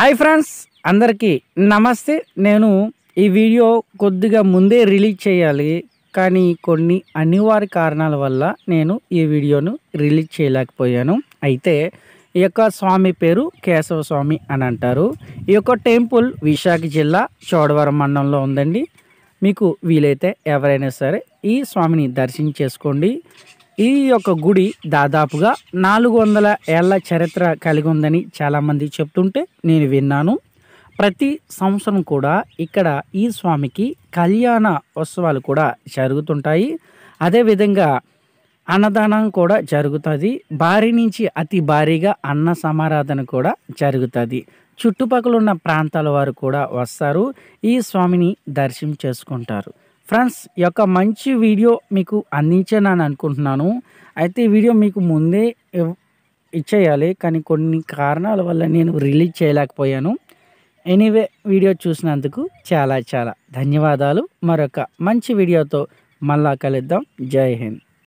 hi friends అందరికీ నమస్తే నేను ఈ వీడియో కొద్దిగా ముందే రిలీజ్ చేయాలి కానీ కొన్ని అనివార్య కారణాల వల్ల నేను ఈ వీడియోను రిలీజ్ చేయలేకపోయాను అయితే ఈ యొక్క స్వామి పేరు కేశవ స్వామి అని అంటారు ఈ యొక్క టెంపుల్ విశాఖ జిల్లా చోడవరం మండలంలో ఉందండి మీకు వీలైతే ఎవరైనా సరే ఈ స్వామిని దర్శనం చేసుకోండి ఈ యొక్క గుడి దాదాపుగా నాలుగు వందల ఏళ్ల చరిత్ర కలిగి ఉందని చాలామంది చెప్తుంటే నేను విన్నాను ప్రతి సంవత్సరం కూడా ఇక్కడ ఈ స్వామికి కళ్యాణ ఉత్సవాలు కూడా జరుగుతుంటాయి అదేవిధంగా అన్నదానం కూడా జరుగుతుంది భారీ నుంచి అతి భారీగా అన్న సమారాధన కూడా జరుగుతుంది చుట్టుపక్కల ఉన్న ప్రాంతాల వారు కూడా వస్తారు ఈ స్వామిని దర్శనం చేసుకుంటారు ఫ్రెండ్స్ ఈ యొక్క మంచి వీడియో మీకు అని అనుకుంటున్నాను అయితే ఈ వీడియో మీకు ముందే ఇచ్చేయాలి కానీ కొన్ని కారణాల వల్ల నేను రిలీజ్ చేయలేకపోయాను ఎనీవే వీడియో చూసినందుకు చాలా చాలా ధన్యవాదాలు మరొక మంచి వీడియోతో మళ్ళా కలుద్దాం జై హింద్